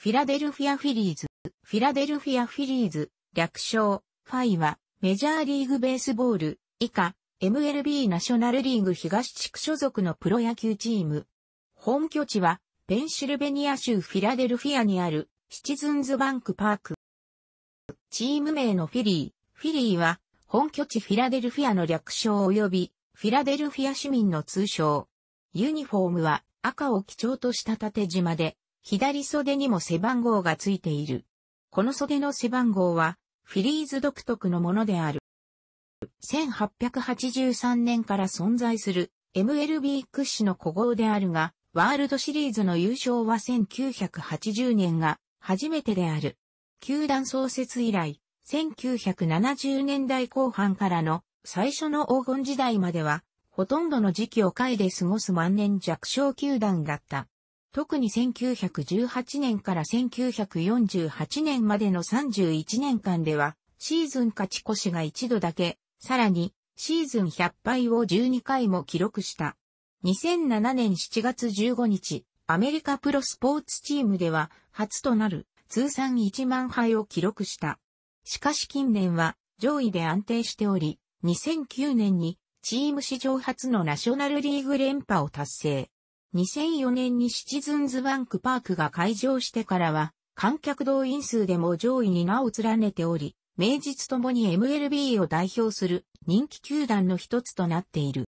フィラデルフィアフィリーズ、フィラデルフィアフィリーズ、略称、ファイは、メジャーリーグベースボール、以下、MLB ナショナルリーグ東地区所属のプロ野球チーム。本拠地は、ペンシルベニア州フィラデルフィアにある、シチズンズバンクパーク。チーム名のフィリー、フィリーは、本拠地フィラデルフィアの略称及び、フィラデルフィア市民の通称。ユニフォームは、赤を基調とした縦縞で、左袖にも背番号がついている。この袖の背番号は、フィリーズ独特のものである。1883年から存在する MLB 屈指の古豪であるが、ワールドシリーズの優勝は1980年が初めてである。球団創設以来、1970年代後半からの最初の黄金時代までは、ほとんどの時期をえで過ごす万年弱小球団だった。特に1918年から1948年までの31年間では、シーズン勝ち越しが一度だけ、さらに、シーズン100敗を12回も記録した。2007年7月15日、アメリカプロスポーツチームでは、初となる通算1万敗を記録した。しかし近年は、上位で安定しており、2009年に、チーム史上初のナショナルリーグ連覇を達成。2004年にシチズンズバンクパークが開場してからは、観客動員数でも上位に名を連ねており、名実ともに MLB を代表する人気球団の一つとなっている。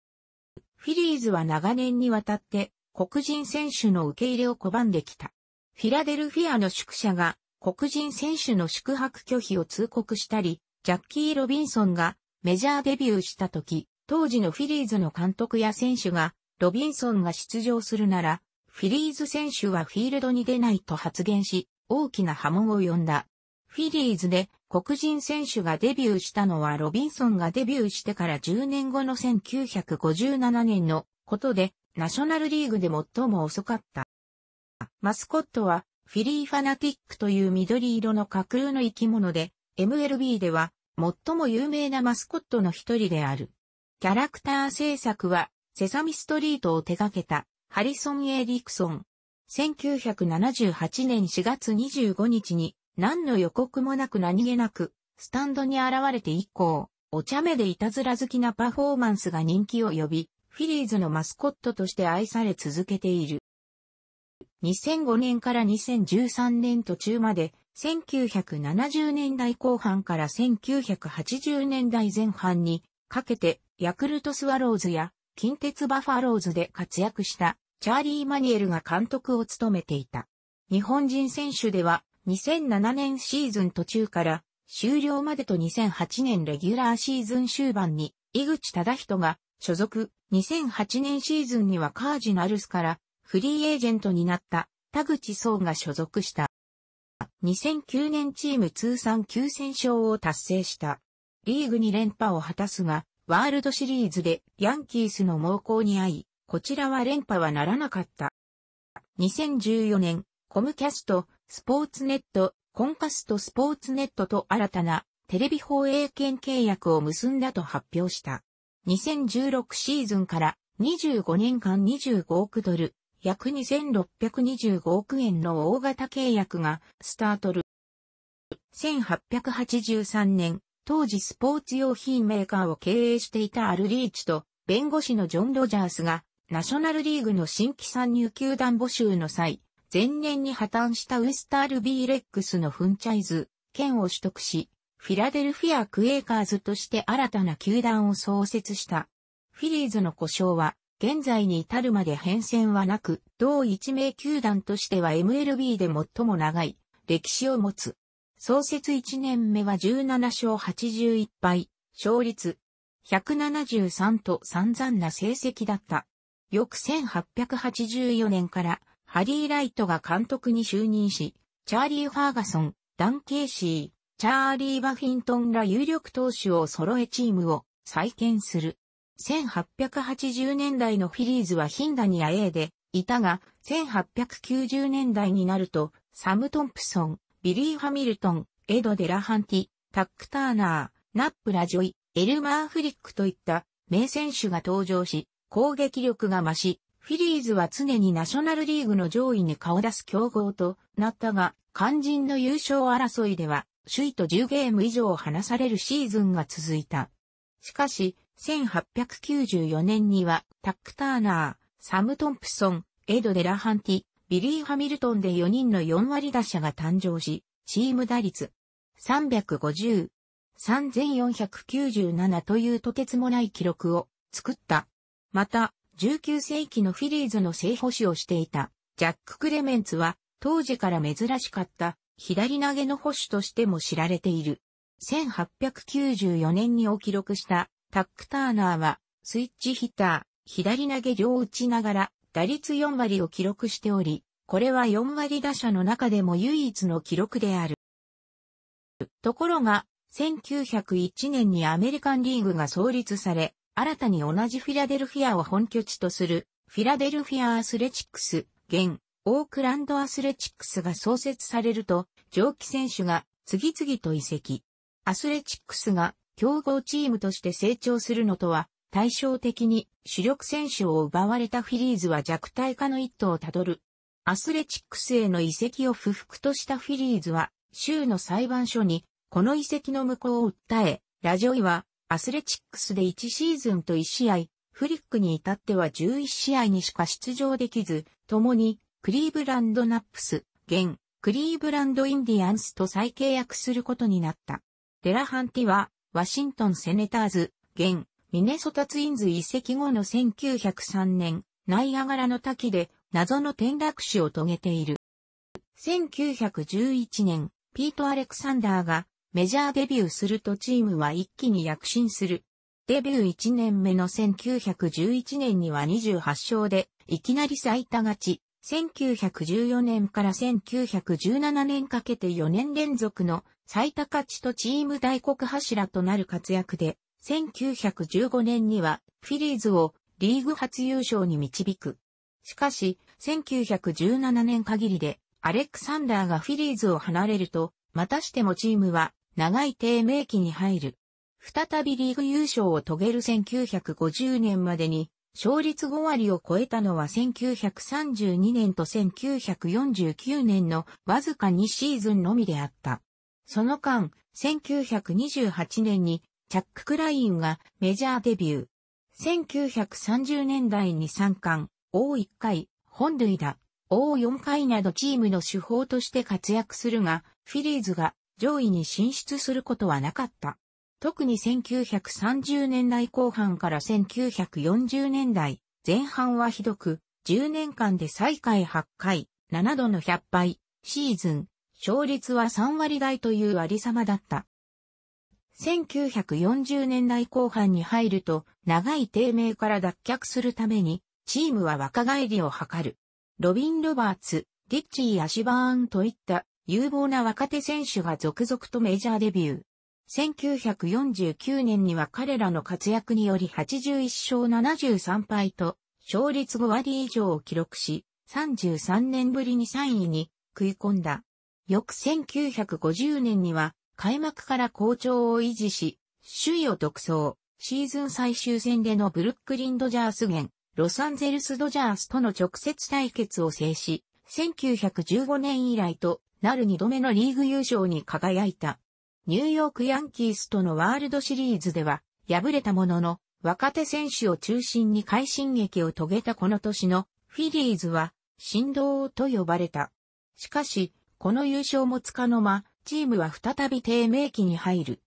フィリーズは長年にわたって黒人選手の受け入れを拒んできた。フィラデルフィアの宿舎が黒人選手の宿泊拒否を通告したり、ジャッキー・ロビンソンがメジャーデビューした時、当時のフィリーズの監督や選手がロビンソンが出場するなら、フィリーズ選手はフィールドに出ないと発言し、大きな波紋を呼んだ。フィリーズで黒人選手がデビューしたのはロビンソンがデビューしてから10年後の1957年のことで、ナショナルリーグで最も遅かった。マスコットはフィリーファナティックという緑色の架空の生き物で、MLB では最も有名なマスコットの一人である。キャラクター制作はセサミストリートを手掛けたハリソン・エリクソン。1978年4月25日に何の予告もなく何気なくスタンドに現れて以降、お茶目でいたずら好きなパフォーマンスが人気を呼び、フィリーズのマスコットとして愛され続けている。2005年から2013年途中まで、1970年代後半から1980年代前半にかけて、ヤクルトスワローズや近鉄バファローズで活躍したチャーリー・マニエルが監督を務めていた。日本人選手では2007年シーズン途中から終了までと2008年レギュラーシーズン終盤に井口忠人が所属2008年シーズンにはカージナルスからフリーエージェントになった田口壮が所属した。2009年チーム通算9戦勝を達成した。リーグに連覇を果たすが、ワールドシリーズでヤンキースの猛攻に遭い、こちらは連覇はならなかった。2014年、コムキャスト、スポーツネット、コンカストスポーツネットと新たなテレビ放映権契約を結んだと発表した。2016シーズンから25年間25億ドル、約2625億円の大型契約がスタートる。1883年、当時スポーツ用品メーカーを経営していたアルリーチと弁護士のジョン・ロジャースがナショナルリーグの新規参入球団募集の際、前年に破綻したウエスタールビーレックスのフンチャイズ、権を取得し、フィラデルフィア・クエーカーズとして新たな球団を創設した。フィリーズの故障は、現在に至るまで変遷はなく、同一名球団としては MLB で最も長い歴史を持つ。創設1年目は17勝81敗、勝率173と散々な成績だった。翌1884年からハリー・ライトが監督に就任し、チャーリー・ファーガソン、ダン・ケーシー、チャーリー・バフィントンら有力投手を揃えチームを再建する。1880年代のフィリーズはヒンダニア A でいたが、1890年代になると、サム・トンプソン、ビリー・ハミルトン、エド・デラハンティ、タック・ターナー、ナップ・ラジョイ、エルマー・フリックといった名選手が登場し、攻撃力が増し、フィリーズは常にナショナルリーグの上位に顔出す強豪となったが、肝心の優勝争いでは、首位と10ゲーム以上離されるシーズンが続いた。しかし、1894年には、タック・ターナー、サム・トンプソン、エド・デラハンティ、ビリー・ハミルトンで4人の4割打者が誕生し、チーム打率350、3497というとてつもない記録を作った。また、19世紀のフィリーズの正捕手をしていたジャック・クレメンツは当時から珍しかった左投げの捕手としても知られている。1894年にお記録したタック・ターナーはスイッチヒッター、左投げ両打ちながら打率4割を記録しており、これは4割打者の中でも唯一の記録である。ところが、1901年にアメリカンリーグが創立され、新たに同じフィラデルフィアを本拠地とする、フィラデルフィアアスレチックス、現、オークランドアスレチックスが創設されると、上記選手が次々と移籍。アスレチックスが競合チームとして成長するのとは対照的に主力選手を奪われたフィリーズは弱体化の一途をたどる。アスレチックスへの移籍を不服としたフィリーズは、州の裁判所に、この移籍の無効を訴え、ラジョイは、アスレチックスで1シーズンと1試合、フリックに至っては11試合にしか出場できず、共に、クリーブランドナップス、現、クリーブランドインディアンスと再契約することになった。デラハンティは、ワシントンセネターズ、現、ミネソタツインズ移籍後の1903年、ナイアガラの滝で謎の転落死を遂げている。1911年、ピート・アレクサンダーがメジャーデビューするとチームは一気に躍進する。デビュー1年目の1911年には28勝で、いきなり最多勝ち。1914年から1917年かけて4年連続の最多勝ちとチーム大黒柱となる活躍で、1915年にはフィリーズをリーグ初優勝に導く。しかし、1917年限りでアレクサンダーがフィリーズを離れると、またしてもチームは長い低迷期に入る。再びリーグ優勝を遂げる1950年までに、勝率5割を超えたのは1932年と1949年のわずか2シーズンのみであった。その間、1928年にチャック・クラインがメジャーデビュー。1930年代に3冠、王1回、本塁打、王4回などチームの手法として活躍するが、フィリーズが上位に進出することはなかった。特に1930年代後半から1940年代前半はひどく、10年間で最下位8回、7度の100敗、シーズン、勝率は3割台というありさまだった。1940年代後半に入ると、長い低迷から脱却するために、チームは若返りを図る。ロビン・ロバーツ、リッチー・アシバーンといった有望な若手選手が続々とメジャーデビュー。1949年には彼らの活躍により81勝73敗と、勝率5割以上を記録し、33年ぶりに3位に食い込んだ。翌1950年には開幕から好調を維持し、首位を独走、シーズン最終戦でのブルックリンドジャース現、ロサンゼルスドジャースとの直接対決を制し、1915年以来となる2度目のリーグ優勝に輝いた。ニューヨークヤンキースとのワールドシリーズでは、敗れたものの、若手選手を中心に快進撃を遂げたこの年のフィリーズは、振動と呼ばれた。しかし、この優勝もつかの間、チームは再び低迷期に入る。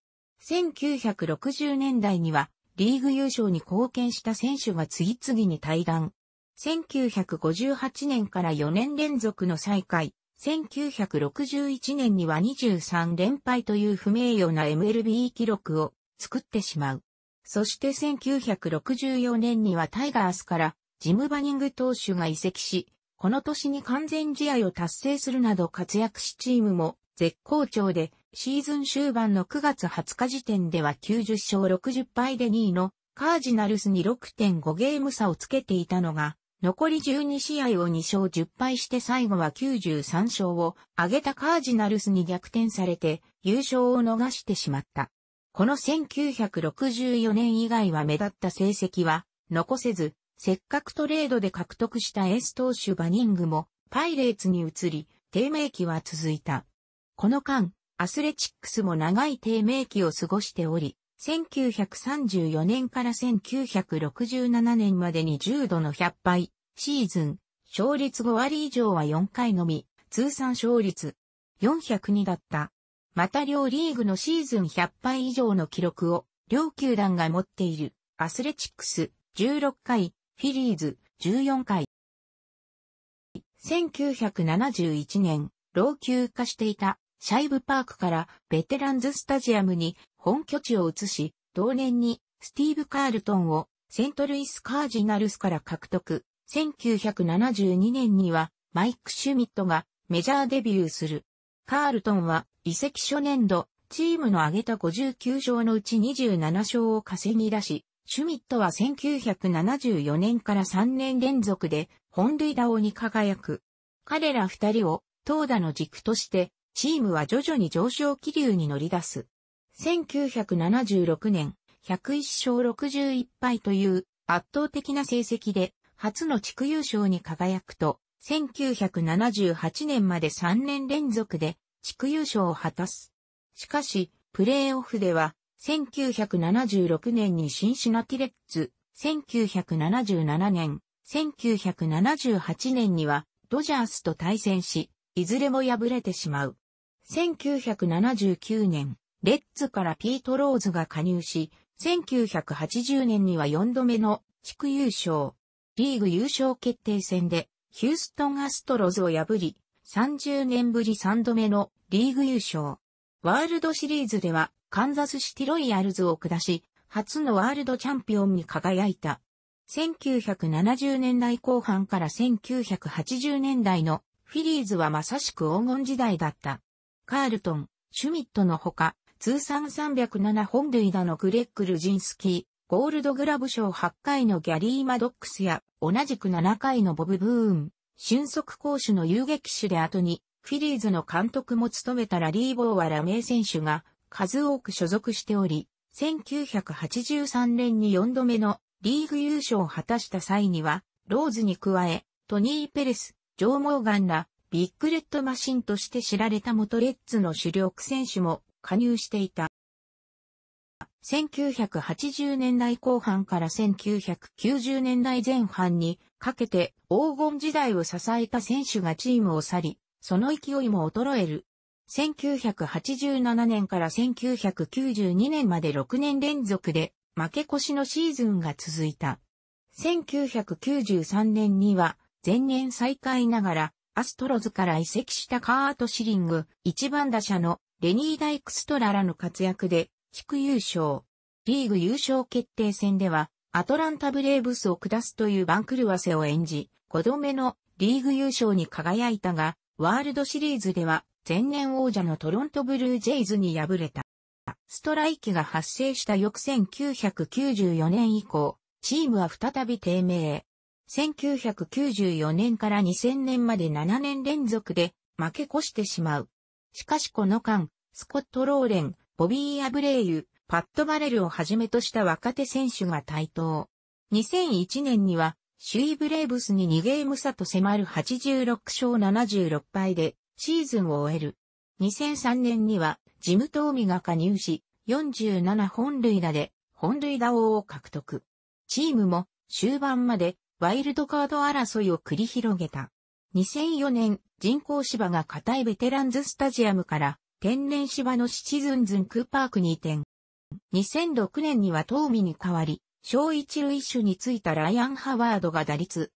1960年代には、リーグ優勝に貢献した選手が次々に退団。1958年から4年連続の再開、1961年には23連敗という不名誉な MLB 記録を作ってしまう。そして1964年にはタイガースからジム・バニング投手が移籍し、この年に完全試合を達成するなど活躍しチームも絶好調で、シーズン終盤の9月20日時点では90勝60敗で2位のカージナルスに6.5ゲーム差をつけていたのが、残り12試合を2勝10敗して最後は93勝を挙げたカージナルスに逆転されて優勝を逃してしまった。この1964年以外は目立った成績は残せず、せっかくトレードで獲得したエース投手バニングもパイレーツに移り、低迷期は続いた。この間、アスレチックスも長い低迷期を過ごしており、1934年から1967年までに10度の100敗、シーズン、勝率5割以上は4回のみ、通算勝率402だった。また両リーグのシーズン100敗以上の記録を両球団が持っているアスレチックス16回、フィリーズ14回。1971年、老朽化していたシャイブパークからベテランズスタジアムに本拠地を移し、同年にスティーブ・カールトンをセントルイス・カージナルスから獲得。1972年にはマイク・シュミットがメジャーデビューする。カールトンは移籍初年度、チームの挙げた59勝のうち27勝を稼ぎ出し、シュミットは1974年から3年連続で本塁打王に輝く。彼ら二人を投打の軸としてチームは徐々に上昇気流に乗り出す。1976年、101勝61敗という圧倒的な成績で初の地区優勝に輝くと、1978年まで3年連続で地区優勝を果たす。しかし、プレーオフでは、1976年に新シナティレッツ、1977年、1978年にはドジャースと対戦し、いずれも敗れてしまう。1979年、レッズからピート・ローズが加入し、1980年には4度目の地区優勝。リーグ優勝決定戦でヒューストン・アストロズを破り、30年ぶり3度目のリーグ優勝。ワールドシリーズではカンザスシティロイヤルズを下し、初のワールドチャンピオンに輝いた。1970年代後半から1980年代のフィリーズはまさしく黄金時代だった。カールトン、シュミットのほか、通算307本塁打のグレック・ルジンスキー、ゴールドグラブ賞8回のギャリー・マドックスや、同じく7回のボブ・ブーン、俊足攻守の遊撃手で後に、フィリーズの監督も務めたラリー・ボーはラメー選手が数多く所属しており、1983年に4度目のリーグ優勝を果たした際には、ローズに加え、トニー・ペレス、ジョー・モーガンらビッグレッドマシンとして知られた元レッズの主力選手も加入していた。1980年代後半から1990年代前半にかけて黄金時代を支えた選手がチームを去り、その勢いも衰える。1987年から1992年まで6年連続で負け越しのシーズンが続いた。1993年には前年再開ながらアストロズから移籍したカート・シリング、1番打者のレニー・ダイクストラらの活躍で、地区優勝。リーグ優勝決定戦では、アトランタ・ブレーブスを下すという番狂わせを演じ、5度目のリーグ優勝に輝いたが、ワールドシリーズでは、前年王者のトロントブルージェイズに敗れた。ストライキが発生した翌1994年以降、チームは再び低迷。1994年から2000年まで7年連続で負け越してしまう。しかしこの間、スコット・ローレン、ボビー・アブレイユ、パッド・バレルをはじめとした若手選手が台頭。2001年には、首位ブレーブスに2ゲーム差と迫る86勝76敗でシーズンを終える。2003年にはジムトーミが加入し47本塁打で本塁打王を獲得。チームも終盤までワイルドカード争いを繰り広げた。2004年、人工芝が硬いベテランズスタジアムから天然芝のシチズンズンクーパークに移転。2006年には東美に代わり、小一塁手についたライアン・ハワードが打率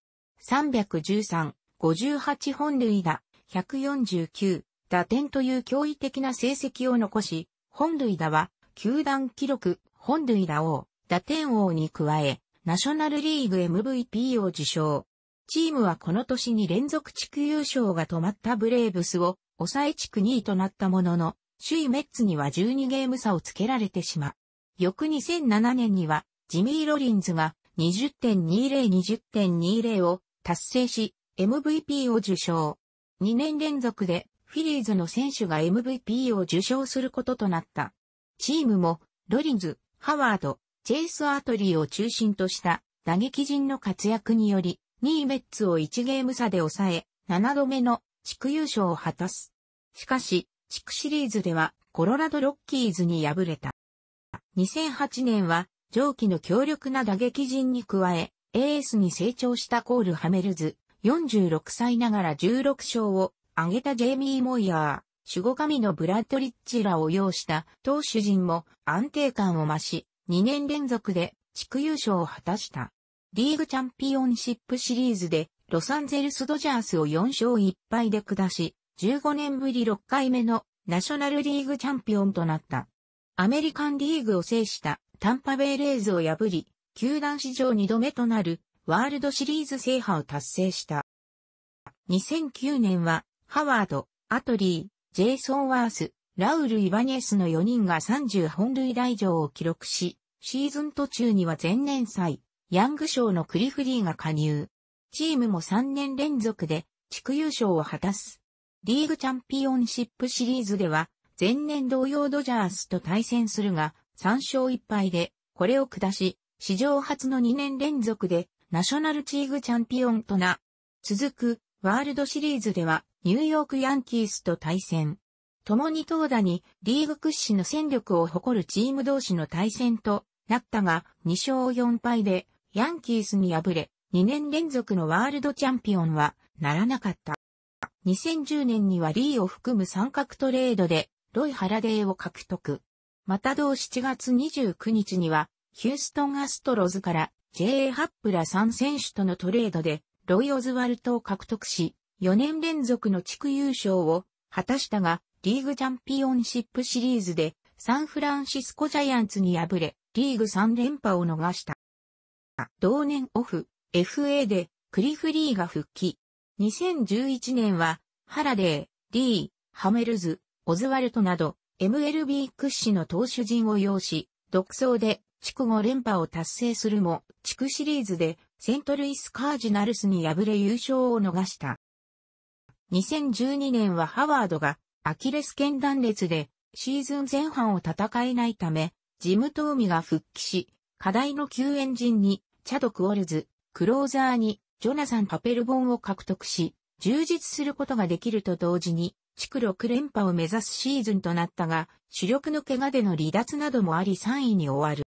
313、58本塁打、149、打点という驚異的な成績を残し、本塁打は球団記録、本塁打王、打点王に加え、ナショナルリーグ MVP を受賞。チームはこの年に連続地区優勝が止まったブレーブスを抑え地区2位となったものの、首位メッツには12ゲーム差をつけられてしまう。翌2007年には、ジミー・ロリンズが20.2020.20を達成し、MVP を受賞。2年連続でフィリーズの選手が MVP を受賞することとなった。チームも、ロリンズ、ハワード、チェイス・アトリーを中心とした打撃陣の活躍により、2位メッツを1ゲーム差で抑え、7度目の地区優勝を果たす。しかし、地区シリーズではコロラドロッキーズに敗れた。2008年は上記の強力な打撃陣に加え、エースに成長したコール・ハメルズ、46歳ながら16勝を挙げたジェイミー・モイヤー、守護神のブラッドリッチらを擁した投手陣も安定感を増し、2年連続で地区優勝を果たした。リーグチャンピオンシップシリーズでロサンゼルスドジャースを4勝1敗で下し、15年ぶり6回目のナショナルリーグチャンピオンとなった。アメリカンリーグを制したタンパベイレーズを破り、球団史上2度目となるワールドシリーズ制覇を達成した。2009年はハワード、アトリー、ジェイソン・ワース、ラウル・イバニエスの4人が30本塁打以上を記録し、シーズン途中には前年祭、ヤング賞のクリフリーが加入。チームも3年連続で地区優勝を果たす。リーグチャンピオンシップシリーズでは、前年同様ドジャースと対戦するが、3勝1敗で、これを下し、史上初の2年連続で、ナショナルチーグチャンピオンとな。続く、ワールドシリーズでは、ニューヨークヤンキースと対戦。共に投打に、リーグ屈指の戦力を誇るチーム同士の対戦となったが、2勝4敗で、ヤンキースに敗れ、2年連続のワールドチャンピオンはならなかった。2010年にはリーを含む三角トレードで、ロイ・ハラデーを獲得。また同7月29日には、ヒューストン・アストロズから J.A. ハップラ3選手とのトレードで、ロイ・オズワルトを獲得し、4年連続の地区優勝を果たしたが、リーグチャンピオンシップシリーズでサンフランシスコジャイアンツに敗れ、リーグ3連覇を逃した。同年オフ、FA でクリフリーが復帰。2011年は、ハラデー、D、ハメルズ、オズワルトなど、MLB 屈指の投手陣を要し、独走で地区5連覇を達成するも、地区シリーズでセントルイスカージナルスに敗れ優勝を逃した。2012年はハワードがアキレス腱断裂でシーズン前半を戦えないため、ジムトーミが復帰し、課題の救援陣に、チャド・クオルズ、クローザーに、ジョナサン・パペルボンを獲得し、充実することができると同時に、地区6連覇を目指すシーズンとなったが、主力の怪我での離脱などもあり3位に終わる。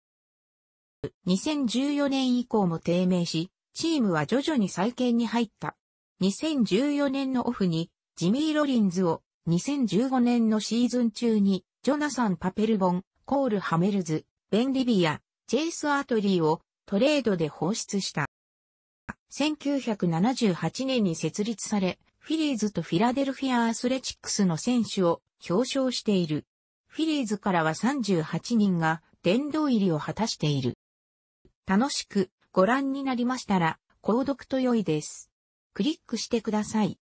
2014年以降も低迷し、チームは徐々に再建に入った。2014年のオフに、ジミー・ロリンズを、2015年のシーズン中に、ジョナサン・パペルボン、コール・ハメルズ、ベン・リビア、ジェイス・アートリーをトレードで放出した。1978年に設立され、フィリーズとフィラデルフィア・アスレチックスの選手を表彰している。フィリーズからは38人が殿堂入りを果たしている。楽しくご覧になりましたら、購読と良いです。クリックしてください。